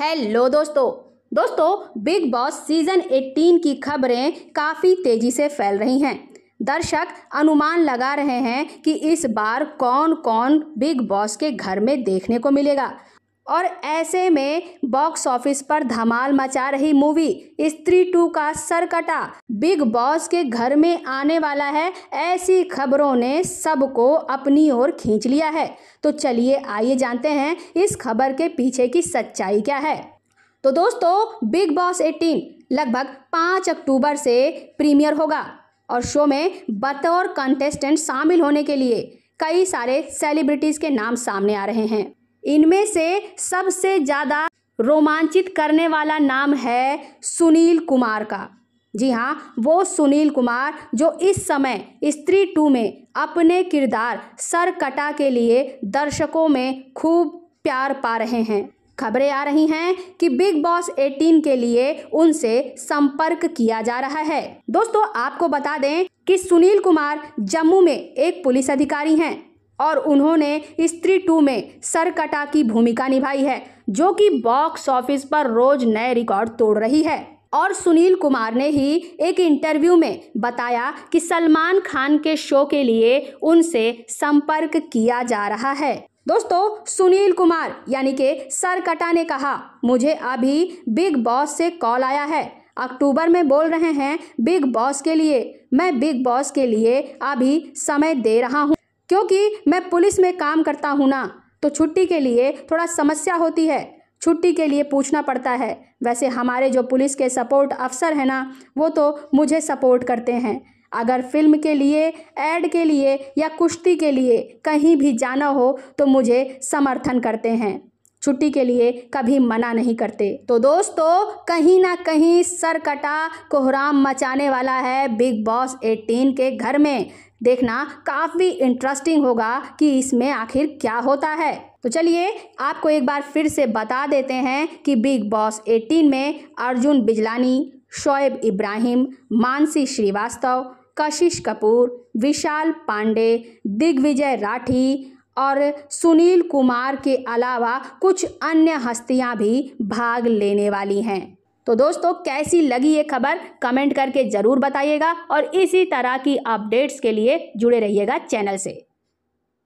hello दोस्तों दोस्तों big boss season 18 की खबरें काफ़ी तेज़ी से फैल रही हैं दर्शक अनुमान लगा रहे हैं कि इस बार कौन कौन बिग बॉस के घर में देखने को मिलेगा और ऐसे में बॉक्स ऑफिस पर धमाल मचा रही मूवी स्त्री टू का सर कटा बिग बॉस के घर में आने वाला है ऐसी खबरों ने सबको अपनी ओर खींच लिया है तो चलिए आइए जानते हैं इस खबर के पीछे की सच्चाई क्या है तो दोस्तों बिग बॉस 18 लगभग 5 अक्टूबर से प्रीमियर होगा और शो में बतौर कंटेस्टेंट शामिल होने के लिए कई सारे सेलिब्रिटीज़ के नाम सामने आ रहे हैं इनमें से सबसे ज़्यादा रोमांचित करने वाला नाम है सुनील कुमार का जी हाँ वो सुनील कुमार जो इस समय स्त्री टू में अपने किरदार सरकटा के लिए दर्शकों में खूब प्यार पा रहे हैं खबरें आ रही हैं कि बिग बॉस 18 के लिए उनसे संपर्क किया जा रहा है दोस्तों आपको बता दें कि सुनील कुमार जम्मू में एक पुलिस अधिकारी हैं और उन्होंने स्त्री टू में सरकटा की भूमिका निभाई है जो कि बॉक्स ऑफिस पर रोज नए रिकॉर्ड तोड़ रही है और सुनील कुमार ने ही एक इंटरव्यू में बताया कि सलमान खान के शो के लिए उनसे संपर्क किया जा रहा है दोस्तों सुनील कुमार यानी के सरकटा ने कहा मुझे अभी बिग बॉस से कॉल आया है अक्टूबर में बोल रहे हैं बिग बॉस के लिए मैं बिग बॉस के लिए अभी समय दे रहा हूँ क्योंकि मैं पुलिस में काम करता हूँ ना तो छुट्टी के लिए थोड़ा समस्या होती है छुट्टी के लिए पूछना पड़ता है वैसे हमारे जो पुलिस के सपोर्ट अफसर हैं ना वो तो मुझे सपोर्ट करते हैं अगर फिल्म के लिए एड के लिए या कुश्ती के लिए कहीं भी जाना हो तो मुझे समर्थन करते हैं छुट्टी के लिए कभी मना नहीं करते तो दोस्तों कहीं ना कहीं सरकटा कोहराम मचाने वाला है बिग बॉस 18 के घर में देखना काफ़ी इंटरेस्टिंग होगा कि इसमें आखिर क्या होता है तो चलिए आपको एक बार फिर से बता देते हैं कि बिग बॉस 18 में अर्जुन बिजलानी शोएब इब्राहिम मानसी श्रीवास्तव कशिश कपूर विशाल पांडे दिग्विजय राठी और सुनील कुमार के अलावा कुछ अन्य हस्तियां भी भाग लेने वाली हैं तो दोस्तों कैसी लगी ये खबर कमेंट करके ज़रूर बताइएगा और इसी तरह की अपडेट्स के लिए जुड़े रहिएगा चैनल से